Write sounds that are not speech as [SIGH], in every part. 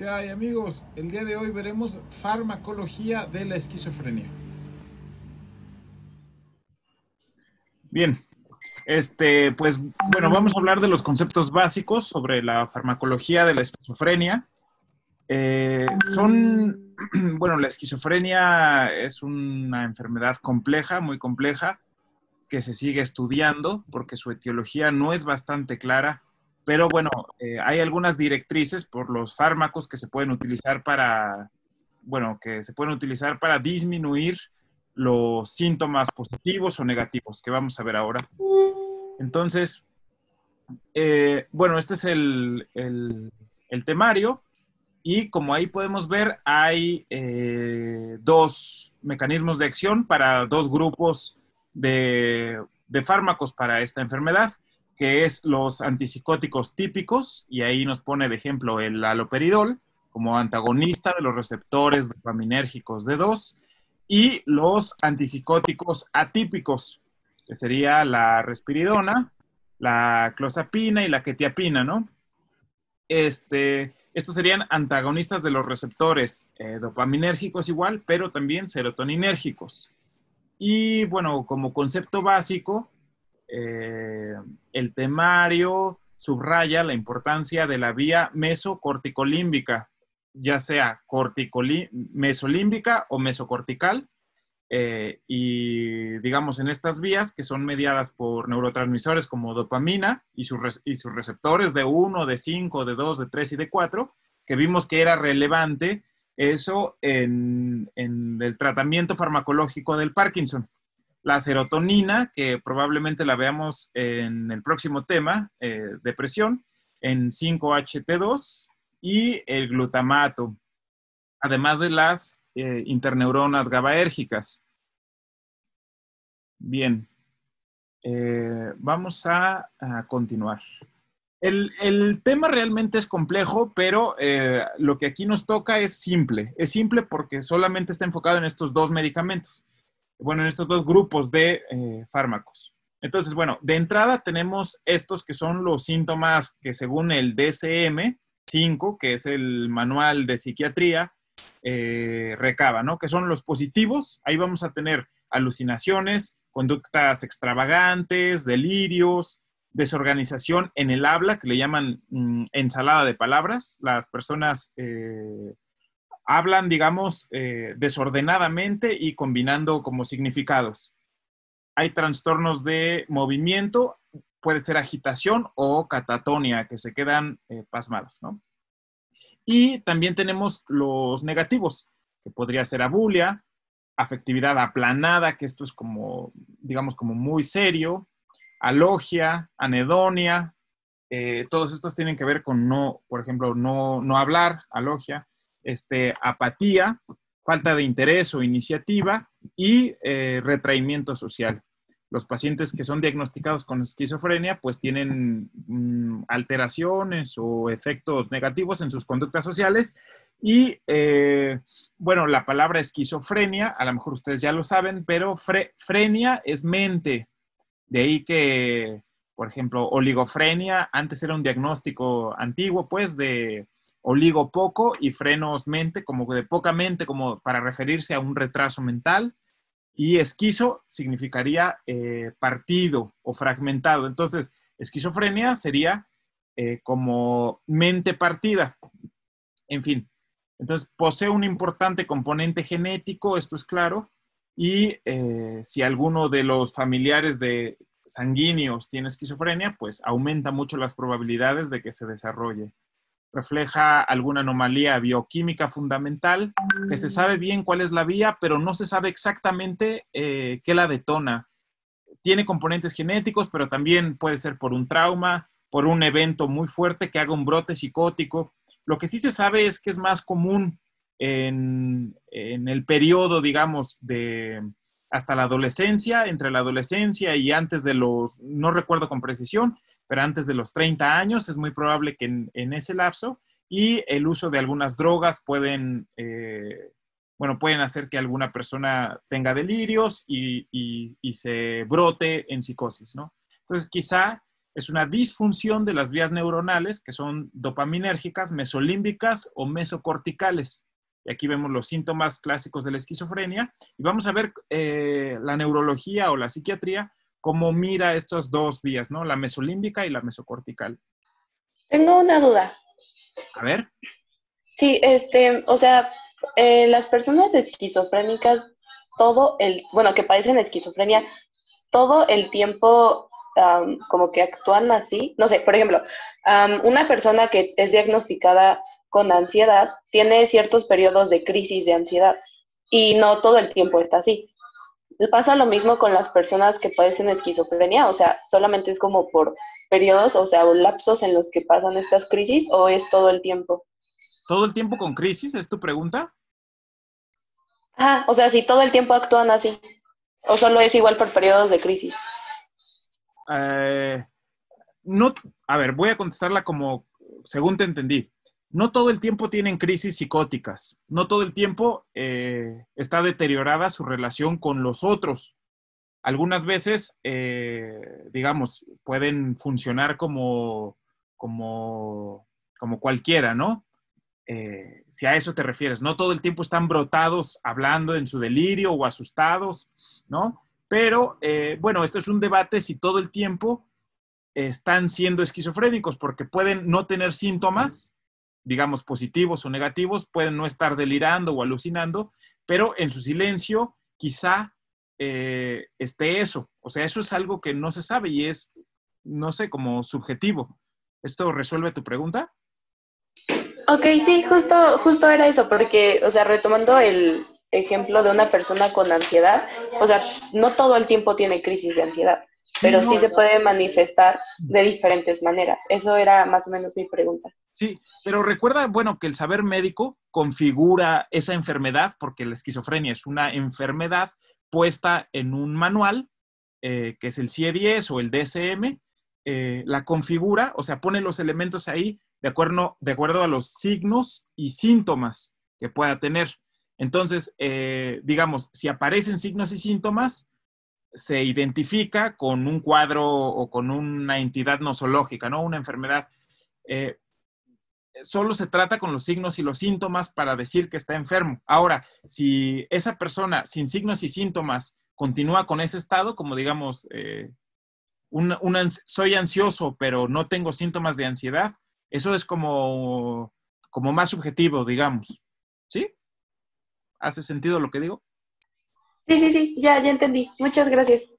¿Qué amigos? El día de hoy veremos farmacología de la esquizofrenia. Bien, este, pues bueno, vamos a hablar de los conceptos básicos sobre la farmacología de la esquizofrenia. Eh, son, [CLEARS THROAT] bueno, la esquizofrenia es una enfermedad compleja, muy compleja, que se sigue estudiando porque su etiología no es bastante clara pero bueno, eh, hay algunas directrices por los fármacos que se pueden utilizar para, bueno, que se pueden utilizar para disminuir los síntomas positivos o negativos que vamos a ver ahora. Entonces, eh, bueno, este es el, temario y como ahí podemos ver, hay eh, dos mecanismos de acción para dos grupos de, de fármacos para esta enfermedad que es los antipsicóticos típicos, y ahí nos pone de ejemplo el aloperidol como antagonista de los receptores dopaminérgicos D2, y los antipsicóticos atípicos, que sería la respiridona, la clozapina y la ketiapina ¿no? Este, estos serían antagonistas de los receptores eh, dopaminérgicos igual, pero también serotoninérgicos. Y bueno, como concepto básico, eh, el temario subraya la importancia de la vía mesocorticolímbica, ya sea mesolímbica o mesocortical, eh, y digamos en estas vías que son mediadas por neurotransmisores como dopamina y sus, y sus receptores de 1, de 5, de 2, de 3 y de 4, que vimos que era relevante eso en el tratamiento farmacológico del Parkinson la serotonina, que probablemente la veamos en el próximo tema, eh, depresión, en 5HT2 y el glutamato, además de las eh, interneuronas GABAérgicas. Bien, eh, vamos a, continuar. El, tema realmente es complejo, pero lo que aquí nos toca es simple. Es simple porque solamente está enfocado en estos dos medicamentos bueno, en estos dos grupos de eh, fármacos. Entonces, bueno, de entrada tenemos estos que son los síntomas que según el DSM-5, que es el manual de psiquiatría, eh, recaba, ¿no? Que son los positivos. Ahí vamos a tener alucinaciones, conductas extravagantes, delirios, desorganización en el habla, que le llaman mm, ensalada de palabras. Las personas eh, hablan, digamos, eh, desordenadamente y combinando como significados. Hay trastornos de movimiento, puede ser agitación o catatonia, que se quedan eh, pasmados, ¿no? Y también tenemos los negativos, que podría ser abulia, afectividad aplanada, que esto es como, digamos, como muy serio, alogia, anedonia, eh, todos estos tienen que ver con no, por ejemplo, no, no hablar, alogia, este, apatía, falta de interés o iniciativa y eh, retraimiento social. Los pacientes que son diagnosticados con esquizofrenia pues tienen mm, alteraciones o efectos negativos en sus conductas sociales y eh, bueno, la palabra esquizofrenia, a lo mejor ustedes ya lo saben, pero frenia es mente. De ahí que, por ejemplo, oligofrenia antes era un diagnóstico antiguo pues de, oligo poco y frenos mente, como de poca mente, como para referirse a un retraso mental. Y esquizo significaría eh, partido o fragmentado. Entonces, esquizofrenia sería eh, como mente partida. En fin, entonces posee un importante componente genético, esto es claro. Y eh, si alguno de los familiares de sanguíneos tiene esquizofrenia, pues aumenta mucho las probabilidades de que se desarrolle refleja alguna anomalía bioquímica fundamental, que se sabe bien cuál es la vía, pero no se sabe exactamente eh, qué la detona. Tiene componentes genéticos, pero también puede ser por un trauma, por un evento muy fuerte que haga un brote psicótico. Lo que sí se sabe es que es más común en, en el periodo, digamos, de hasta la adolescencia, entre la adolescencia y antes de los, no recuerdo con precisión, pero antes de los 30 años es muy probable que en, ese lapso y el uso de algunas drogas pueden, eh, bueno, pueden hacer que alguna persona tenga delirios y, se brote en psicosis, ¿no? Entonces, quizá es una disfunción de las vías neuronales que son dopaminérgicas, mesolímbicas o mesocorticales. Y aquí vemos los síntomas clásicos de la esquizofrenia. Y vamos a ver eh, la neurología o la psiquiatría cómo mira estas dos vías, ¿no? La mesolímbica y la mesocortical. Tengo una duda. A ver. Sí, este, o sea, eh, las personas esquizofrénicas, todo el, bueno, que padecen esquizofrenia, todo el tiempo como que actúan así. No sé, por ejemplo, una persona que es diagnosticada con ansiedad tiene ciertos periodos de crisis de ansiedad y no todo el tiempo está así. Pasa lo mismo con las personas que padecen esquizofrenia, o sea, solamente es como por periodos, o sea, lapsos en los que pasan estas crisis o es todo el tiempo. ¿Todo el tiempo con crisis es tu pregunta? Ajá, o sea, si todo el tiempo actúan así, o solo es igual por periodos de crisis. Eh, no, a ver, voy a contestarla como según te entendí no todo el tiempo tienen crisis psicóticas, no todo el tiempo eh, está deteriorada su relación con los otros. Algunas veces, eh, digamos, pueden funcionar como, como, cualquiera, ¿no? Eh, si a eso te refieres, no todo el tiempo están brotados hablando en su delirio o asustados, ¿no? Pero bueno, esto es un debate si todo el tiempo están siendo esquizofrénicos porque pueden no tener síntomas, digamos, positivos o negativos, pueden no estar delirando o alucinando, pero en su silencio quizá eh, esté eso. O sea, eso es algo que no se sabe y es, no sé, como subjetivo. ¿Esto resuelve tu pregunta? Ok, sí, justo, justo era eso, porque, o sea, retomando el ejemplo de una persona con ansiedad, o sea, no todo el tiempo tiene crisis de ansiedad pero sí, se puede manifestar de diferentes maneras. Eso era más o menos mi pregunta. Sí, pero recuerda, bueno, que el saber médico configura esa enfermedad, porque la esquizofrenia es una enfermedad puesta en un manual, eh, que es el CIE-10 e o el DSM, eh, la configura, o sea, pone los elementos ahí de acuerdo, de acuerdo a los signos y síntomas que pueda tener. Entonces, eh, digamos, si aparecen signos y síntomas, se identifica con un cuadro o con una entidad nosológica, ¿no? Una enfermedad. Eh, solo se trata con los signos y los síntomas para decir que está enfermo. Ahora, si esa persona sin signos y síntomas continúa con ese estado, como digamos, eh, soy ansioso, pero no tengo síntomas de ansiedad, eso es como, como más subjetivo, digamos. ¿Sí? ¿Hace sentido lo que digo? Sí, sí, sí, ya, ya entendí. Muchas gracias.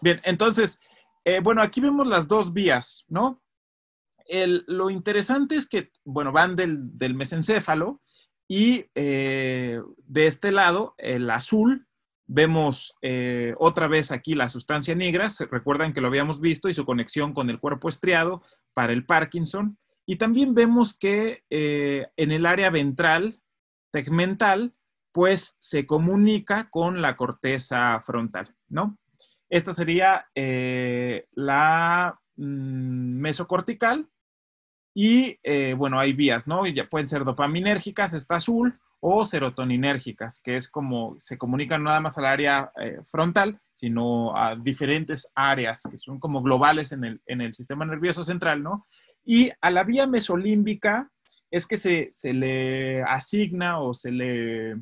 Bien, entonces, eh, bueno, aquí vemos las dos vías, ¿no? lo interesante es que, bueno, van del, del mesencéfalo y eh, de este lado, el azul, vemos eh, otra vez aquí la sustancia negra, se recuerdan que lo habíamos visto y su conexión con el cuerpo estriado para el Parkinson. Y también vemos que en el área ventral, tegmental, pues se comunica con la corteza frontal, ¿no? Esta sería eh, la mm, mesocortical y, eh, bueno, hay vías, ¿no? Ya pueden ser dopaminérgicas, esta azul, o serotoninérgicas, que es como se comunican nada más al área eh, frontal, sino a diferentes áreas que son como globales en el, sistema nervioso central, ¿no? Y a la vía mesolímbica es que se le asigna o se le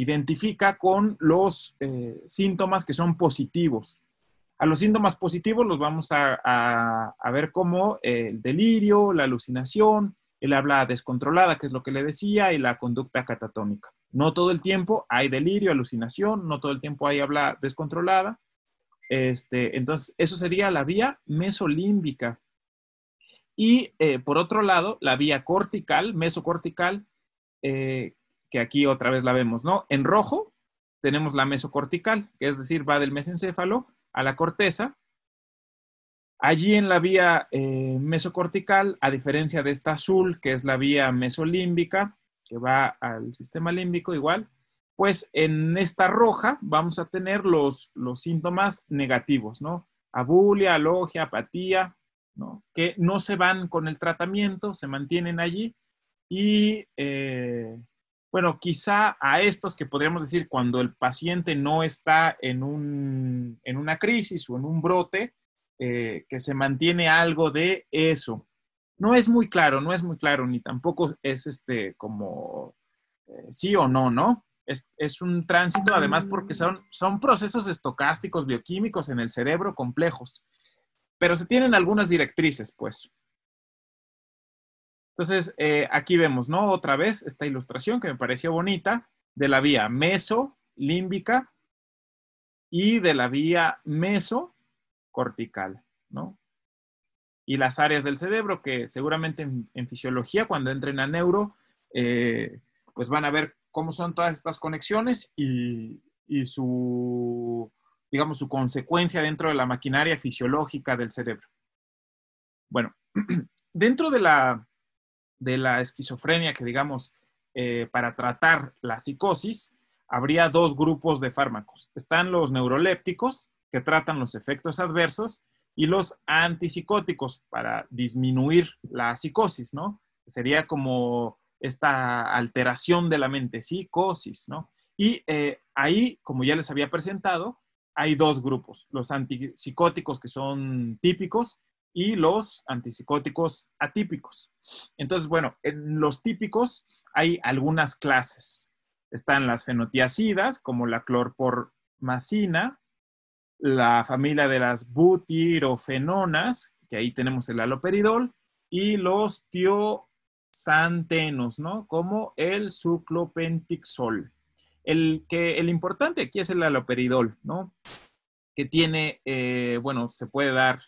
identifica con los eh, síntomas que son positivos. A los síntomas positivos los vamos a, ver como el delirio, la alucinación, el habla descontrolada, que es lo que le decía, y la conducta catatónica. No todo el tiempo hay delirio, alucinación, no todo el tiempo hay habla descontrolada. Este, entonces, eso sería la vía mesolímbica. Y eh, por otro lado, la vía cortical, mesocortical, eh, que aquí otra vez la vemos, ¿no? En rojo tenemos la mesocortical, que es decir, va del mesencéfalo a la corteza. Allí en la vía eh, mesocortical, a diferencia de esta azul, que es la vía mesolímbica, que va al sistema límbico igual, pues en esta roja vamos a tener los, los síntomas negativos, ¿no? Abulia, alogia, apatía, ¿no? Que no se van con el tratamiento, se mantienen allí y eh, bueno, quizá a estos que podríamos decir cuando el paciente no está en, una crisis o en un brote, eh, que se mantiene algo de eso. No es muy claro, no es muy claro, ni tampoco es este como eh, sí o no, ¿no? Es, un tránsito, además, porque mm. son, son procesos estocásticos bioquímicos en el cerebro complejos, pero se tienen algunas directrices, pues. Entonces, eh, aquí vemos, ¿no? Otra vez esta ilustración que me pareció bonita de la vía mesolímbica y de la vía mesocortical, ¿no? Y las áreas del cerebro que seguramente en, fisiología, cuando entren a neuro, eh, pues van a ver cómo son todas estas conexiones y, y su, digamos, su consecuencia dentro de la maquinaria fisiológica del cerebro. Bueno, [CLEARS THROAT] dentro de la de la esquizofrenia, que digamos, eh, para tratar la psicosis, habría dos grupos de fármacos. Están los neurolépticos, que tratan los efectos adversos, y los antipsicóticos, para disminuir la psicosis, ¿no? Sería como esta alteración de la mente, psicosis, ¿no? Y eh, ahí, como ya les había presentado, hay dos grupos, los antipsicóticos que son típicos y los antipsicóticos atípicos. Entonces, bueno, en los típicos hay algunas clases. Están las fenotiacidas, como la clorpormacina, la familia de las butirofenonas, que ahí tenemos el aloperidol, y los tiosantenos, ¿no? Como el suclopentixol. El, que, el importante aquí es el aloperidol, ¿no? Que tiene, eh, bueno, se puede dar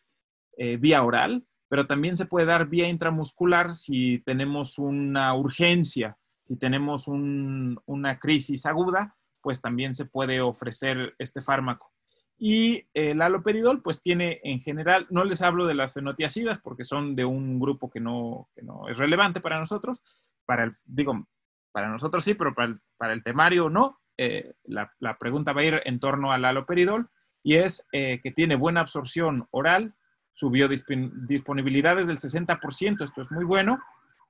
eh, vía oral, pero también se puede dar vía intramuscular si tenemos una urgencia, si tenemos una crisis aguda, pues también se puede ofrecer este fármaco. Y eh, el aloperidol, pues tiene en general, no les hablo de las fenotiacidas porque son de un grupo que no, es relevante para nosotros, para el, digo, para nosotros sí, pero para el, temario no. Eh, la, pregunta va a ir en torno al aloperidol y es que tiene buena absorción oral, subió disponibilidades del 60%, esto es muy bueno.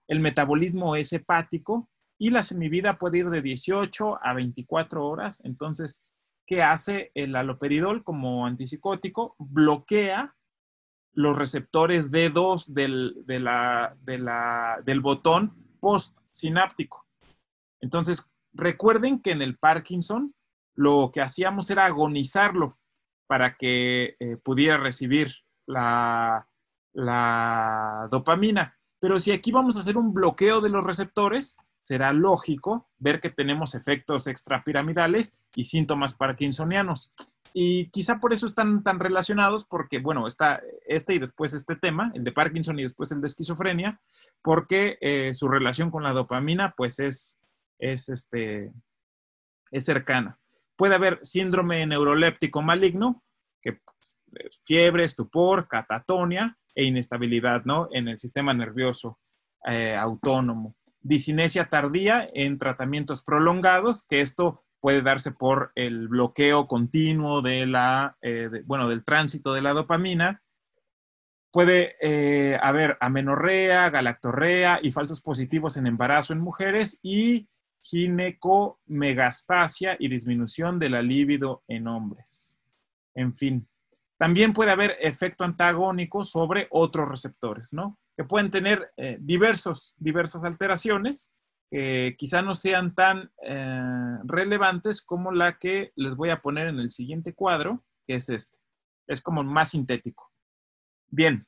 El metabolismo es hepático y la semivida puede ir de 18 a 24 horas. Entonces, ¿qué hace el aloperidol como antipsicótico? Bloquea los receptores D2 del, de del botón postsináptico. Entonces, recuerden que en el Parkinson lo que hacíamos era agonizarlo para que eh, pudiera recibir la, dopamina. Pero si aquí vamos a hacer un bloqueo de los receptores, será lógico ver que tenemos efectos extrapiramidales y síntomas parkinsonianos. Y quizá por eso están tan relacionados, porque, bueno, está este y después este tema, el de Parkinson y después el de esquizofrenia, porque eh, su relación con la dopamina, pues es, es, este, es cercana. Puede haber síndrome neuroléptico maligno, que pues, eh, fiebre, estupor, catatonia e inestabilidad ¿no? en el sistema nervioso eh, autónomo. Disinesia tardía en tratamientos prolongados, que esto puede darse por el bloqueo continuo de la, eh, bueno, del tránsito de la dopamina. Puede haber amenorrea, galactorrea y falsos positivos en embarazo en mujeres y ginecomegastasia y disminución de la libido en hombres. En fin, también puede haber efecto antagónico sobre otros receptores, ¿no? Que pueden tener eh, diversos, diversas alteraciones que quizá no sean tan eh, relevantes como la que les voy a poner en el siguiente cuadro, que es este. Es como más sintético. Bien,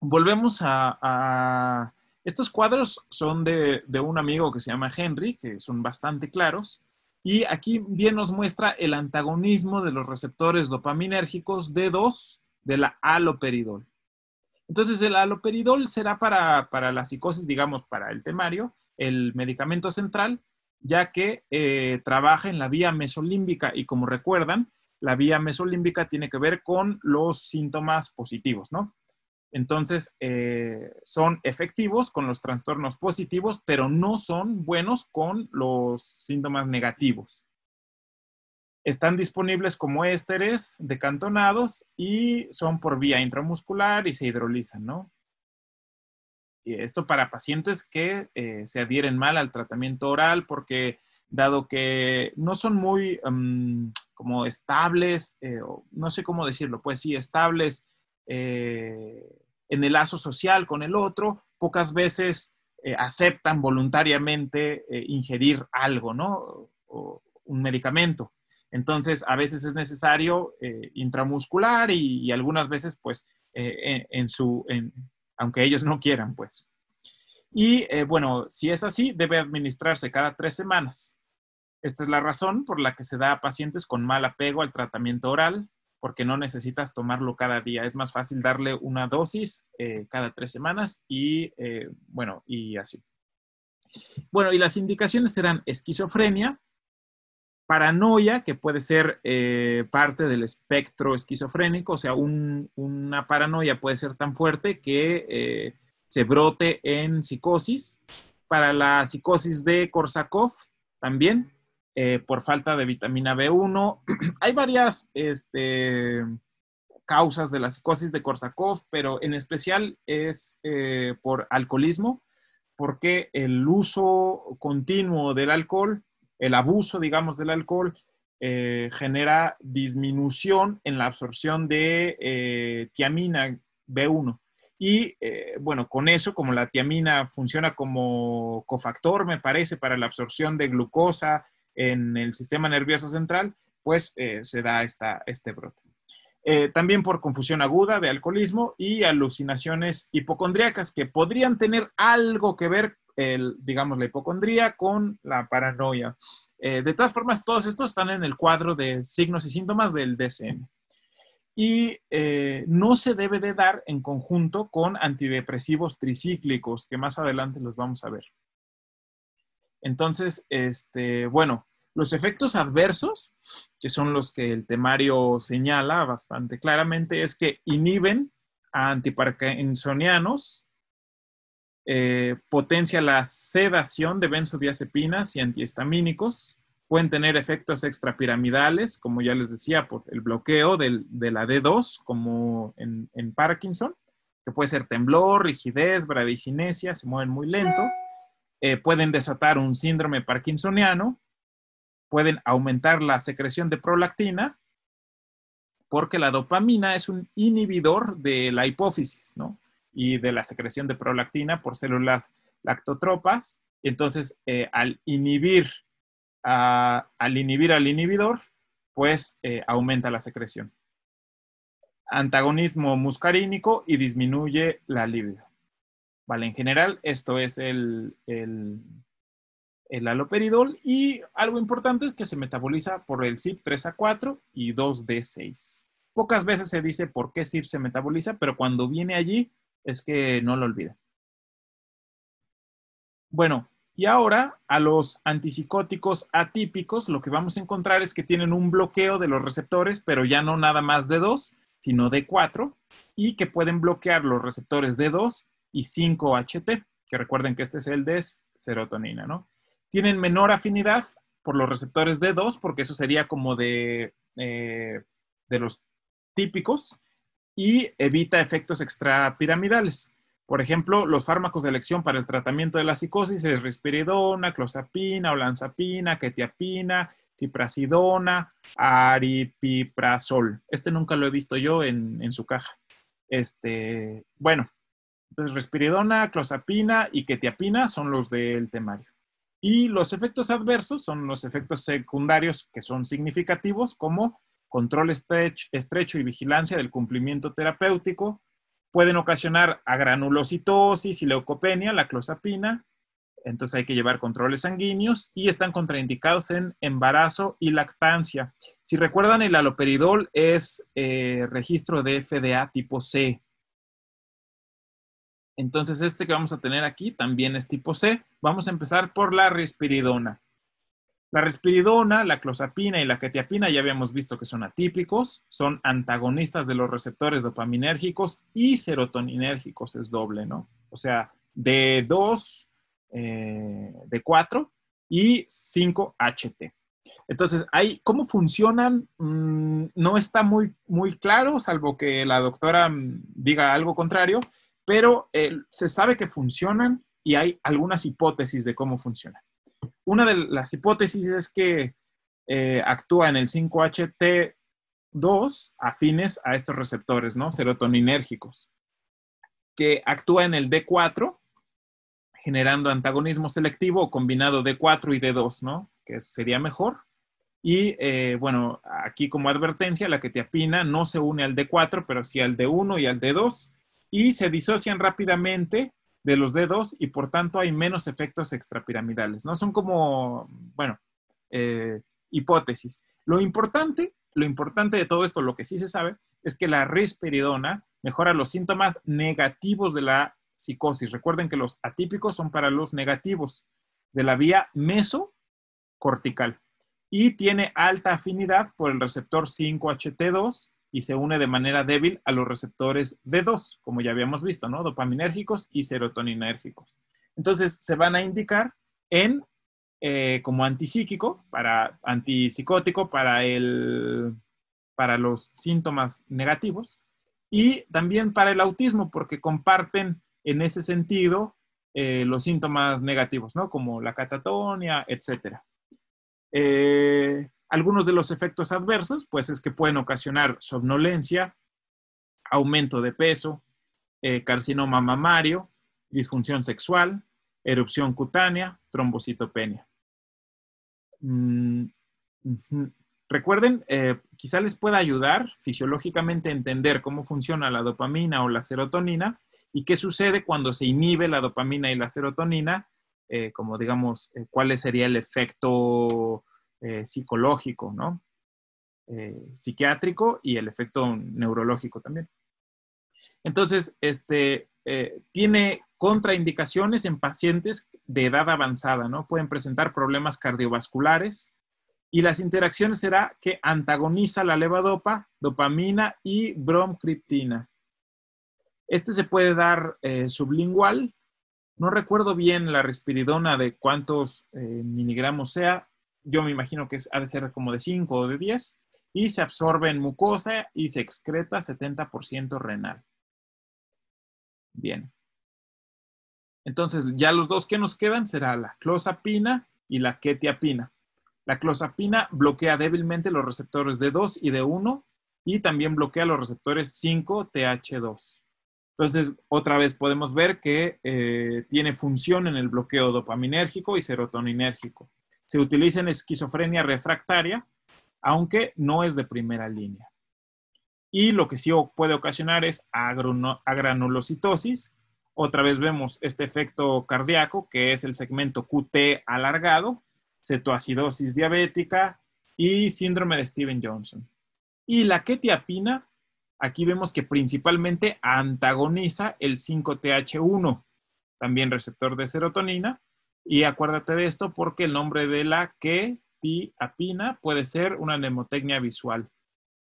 volvemos a, estos cuadros son de, un amigo que se llama Henry, que son bastante claros. Y aquí bien nos muestra el antagonismo de los receptores dopaminérgicos D2 de la aloperidol. Entonces, el aloperidol será para, la psicosis, digamos, para el temario, el medicamento central, ya que eh, trabaja en la vía mesolímbica y como recuerdan, la vía mesolímbica tiene que ver con los síntomas positivos, ¿no? Entonces, eh, son efectivos con los trastornos positivos, pero no son buenos con los síntomas negativos. Están disponibles como ésteres decantonados y son por vía intramuscular y se hidrolizan, ¿no? Y esto para pacientes que eh, se adhieren mal al tratamiento oral porque dado que no son muy mm, como estables, eh, no sé cómo decirlo, pues sí, estables eh, en el lazo social con el otro, pocas veces eh, aceptan voluntariamente eh, ingerir algo, ¿no? O un medicamento. Entonces, a veces es necesario intramuscular y, algunas veces, pues, en, su, aunque ellos no quieran, pues. Y bueno, si es así, debe administrarse cada tres semanas. Esta es la razón por la que se da a pacientes con mal apego al tratamiento oral, porque no necesitas tomarlo cada día. Es más fácil darle una dosis eh, cada tres semanas y eh, bueno, y así. Bueno, y las indicaciones serán esquizofrenia, paranoia, que puede ser eh, parte del espectro esquizofrénico, o sea, una paranoia puede ser tan fuerte que se brote en psicosis. Para la psicosis de Korsakoff también, eh, por falta de vitamina B1. [CLEARS THROAT] Hay varias este, causas de la psicosis de Korsakoff, pero en especial es eh, por alcoholismo, porque el uso continuo del alcohol, el abuso, digamos, del alcohol, eh, genera disminución en la absorción de tiamina B1. Y bueno, con eso, como la tiamina funciona como cofactor, me parece, para la absorción de glucosa en el sistema nervioso central, pues eh, se da este brote. Eh, también por confusión aguda de alcoholismo y alucinaciones hipocondríacas que podrían tener algo que ver, digamos, la hipocondría con la paranoia. Eh, de todas formas, todos estos están en el cuadro de signos y síntomas del DSM. Y no se debe de dar en conjunto con antidepresivos tricíclicos, que más adelante los vamos a ver. Entonces, este, bueno, los efectos adversos, que son los que el temario señala bastante claramente, es que inhiben a antiparkinsonianos, eh, potencia la sedación de benzodiazepinas y antihistamínicos, pueden tener efectos extrapiramidales, como ya les decía, por el bloqueo de la D2, como en, en Parkinson, que puede ser temblor, rigidez, bradicinesia, se mueven muy lento eh, pueden desatar un síndrome parkinsoniano, pueden aumentar la secreción de prolactina, porque la dopamina es un inhibidor de la hipófisis, Y de la secreción de prolactina por células lactotropas. Entonces, eh, al inhibir al inhibir al inhibidor, pues eh, aumenta la secreción. Antagonismo muscarínico y disminuye la libido. Vale, en general, esto es el, el, aloperidol y algo importante es que se metaboliza por el CYP3A4 y 2D6. Pocas veces se dice por qué CYP se metaboliza, pero cuando viene allí es que no lo olvida. Bueno, y ahora a los antipsicóticos atípicos lo que vamos a encontrar es que tienen un bloqueo de los receptores, pero ya no nada más de 2, sino de 4, y que pueden bloquear los receptores de 2 y 5-HT, que recuerden que este es el de serotonina, ¿no? Tienen menor afinidad por los receptores D2, porque eso sería como de, eh, de los típicos, y evita efectos extrapiramidales. Por ejemplo, los fármacos de elección para el tratamiento de la psicosis es risperidona, clozapina, olanzapina, ketiapina, ciprasidona, aripiprazol. Este nunca lo he visto yo en, en su caja. Este, bueno, entonces, respiridona, clozapina y quetiapina son los del temario. Y los efectos adversos son los efectos secundarios que son significativos, como control estrecho y vigilancia del cumplimiento terapéutico. Pueden ocasionar agranulocitosis y leucopenia, la clozapina. Entonces hay que llevar controles sanguíneos y están contraindicados en embarazo y lactancia. Si recuerdan, el aloperidol es eh, registro de FDA tipo C. Entonces este que vamos a tener aquí también es tipo C. Vamos a empezar por la respiridona. La respiridona, la clozapina y la quetiapina ya habíamos visto que son atípicos, son antagonistas de los receptores dopaminérgicos y serotoninérgicos, es doble, ¿no? O sea, de 2, de 4 y 5HT. Entonces, ahí, ¿cómo funcionan? Mm, no está muy, muy claro, salvo que la doctora mm, diga algo contrario, pero eh, se sabe que funcionan y hay algunas hipótesis de cómo funcionan. Una de las hipótesis es que eh, actúa en el 5HT2 afines a estos receptores, ¿no? Serotoninérgicos, que actúa en el D4 generando antagonismo selectivo combinado D4 y D2, ¿no? Que sería mejor. Y eh, bueno, aquí como advertencia, la que te apina no se une al D4, pero sí al D1 y al D2 y se disocian rápidamente de los dedos y por tanto hay menos efectos extrapiramidales, ¿no? Son como, bueno, eh, hipótesis. Lo importante, lo importante de todo esto, lo que sí se sabe, es que la risperidona mejora los síntomas negativos de la psicosis. Recuerden que los atípicos son para los negativos de la vía mesocortical y tiene alta afinidad por el receptor 5HT2 y se une de manera débil a los receptores D2, como ya habíamos visto, ¿no? Dopaminérgicos y serotoninérgicos. Entonces, se van a indicar en eh, como antipsíquico, para antipsicótico, para, el, para los síntomas negativos, y también para el autismo, porque comparten en ese sentido eh, los síntomas negativos, ¿no? Como la catatonia, etcétera. Eh, algunos de los efectos adversos, pues es que pueden ocasionar somnolencia, aumento de peso, eh, carcinoma mamario, disfunción sexual, erupción cutánea, trombocitopenia. Mm, Recuerden, eh, quizá les pueda ayudar fisiológicamente a entender cómo funciona la dopamina o la serotonina y qué sucede cuando se inhibe la dopamina y la serotonina, eh, como digamos, cuál sería el efecto eh, psicológico, ¿no? Eh, psiquiátrico y el efecto neurológico también. Entonces, este, eh, tiene contraindicaciones en pacientes de edad avanzada, ¿no? Pueden presentar problemas cardiovasculares y las interacciones será que antagoniza la levadopa dopamina y bromcriptina. Este se puede dar sublingual. No recuerdo bien la respiridona de cuántos miligramos sea, yo me imagino que ha de ser como de 5 o de 10, y se absorbe en mucosa y se excreta 70% renal. Bien. Entonces, ya los dos que nos quedan será la clozapina y la ketiapina. La clozapina bloquea débilmente los receptores de 2 y de 1 y también bloquea los receptores 5-TH2. Entonces, otra vez podemos ver que eh, tiene función en el bloqueo dopaminérgico y serotoninérgico se utiliza en esquizofrenia refractaria, aunque no es de primera línea. Y lo que sí puede ocasionar es agranulocitosis. Otra vez vemos este efecto cardíaco, que es el segmento QT alargado, cetoacidosis diabética y síndrome de Steven Johnson. Y la ketiapina, aquí vemos que principalmente antagoniza el 5-TH1, también receptor de serotonina, y acuérdate de esto porque el nombre de la ketiapina puede ser una mnemotecnia visual.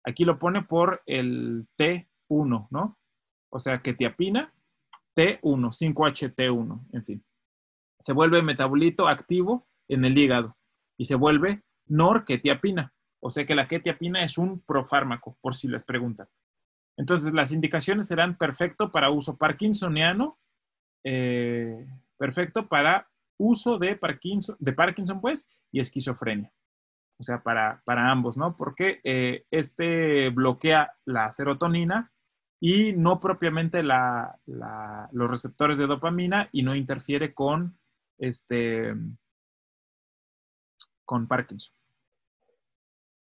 Aquí lo pone por el T1, ¿no? O sea, que tiapina T1, 5HT1, en fin. Se vuelve metabolito activo en el hígado y se vuelve norquetiapina. O sea que la ketiapina es un profármaco, por si les preguntan. Entonces, las indicaciones serán perfecto para uso parkinsoniano, eh, perfecto para uso de Parkinson, de Parkinson pues, y esquizofrenia. O sea, para, para ambos, ¿no? Porque eh, este bloquea la serotonina y no propiamente la, los receptores de dopamina y no interfiere con, este, con Parkinson.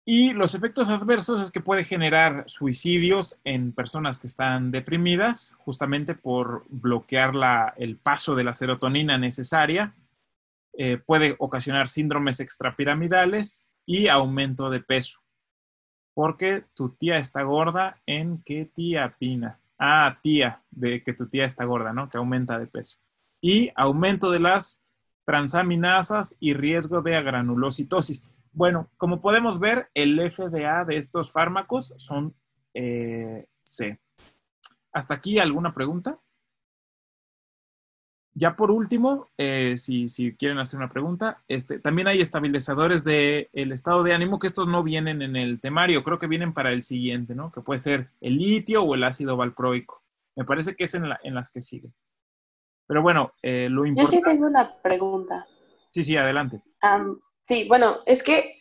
Y los efectos adversos es que puede generar suicidios en personas que están deprimidas, justamente por bloquear el paso de la serotonina necesaria. Eh, puede ocasionar síndromes extrapiramidales y aumento de peso. Porque tu tía está gorda, ¿en qué tía pina? Ah, tía, de que tu tía está gorda, ¿no? Que aumenta de peso. Y aumento de las transaminasas y riesgo de agranulocitosis bueno, como podemos ver, el FDA de estos fármacos son eh, C. ¿Hasta aquí alguna pregunta? Ya por último, eh, si, si, quieren hacer una pregunta, este, también hay estabilizadores del el estado de ánimo que estos no vienen en el temario, creo que vienen para el siguiente, ¿no? Que puede ser el litio o el ácido valproico. Me parece que es en, la, en las que sigue. Pero bueno, eh, lo importante. Yo sí tengo una pregunta. Sí, sí, adelante. sí, bueno, es que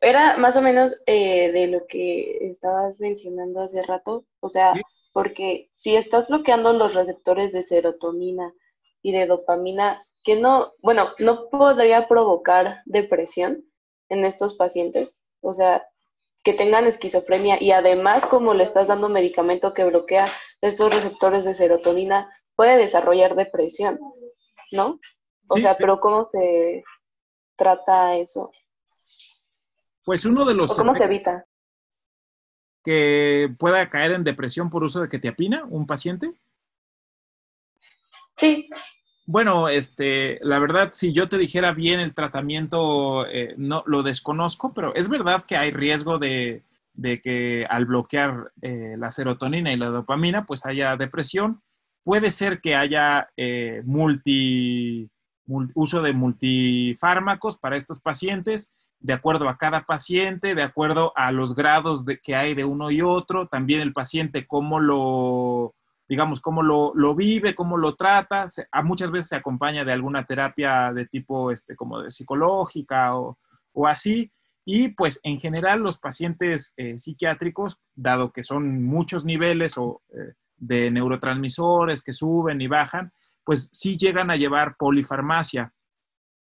era más o menos eh, de lo que estabas mencionando hace rato, o sea, porque si estás bloqueando los receptores de serotonina y de dopamina, que no, bueno, no podría provocar depresión en estos pacientes, o sea, que tengan esquizofrenia y además como le estás dando medicamento que bloquea estos receptores de serotonina, puede desarrollar depresión, ¿no? O sea, pero ¿cómo se trata eso? Pues uno de los... ¿Cómo se evita? Que pueda caer en depresión por uso de ketiapina, un paciente. Sí. Bueno, este, la verdad, si yo te dijera bien el tratamiento, eh, no lo desconozco, pero es verdad que hay riesgo de, que al bloquear eh, la serotonina y la dopamina, pues haya depresión. Puede ser que haya eh, multi uso de multifármacos para estos pacientes, de acuerdo a cada paciente, de acuerdo a los grados de, que hay de uno y otro, también el paciente cómo lo, digamos, cómo lo, vive, cómo lo trata, a muchas veces se acompaña de alguna terapia de tipo este, como de psicológica o, así. Y pues en general los pacientes eh, psiquiátricos, dado que son muchos niveles o, eh, de neurotransmisores que suben y bajan, pues sí llegan a llevar polifarmacia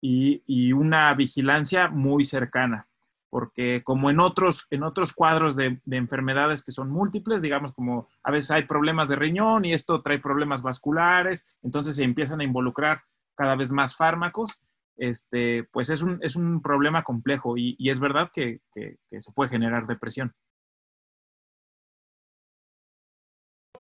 y, una vigilancia muy cercana, porque como en otros, cuadros de, enfermedades que son múltiples, digamos como a veces hay problemas de riñón y esto trae problemas vasculares, entonces se empiezan a involucrar cada vez más fármacos, este, pues es un, problema complejo y, es verdad que se puede generar depresión.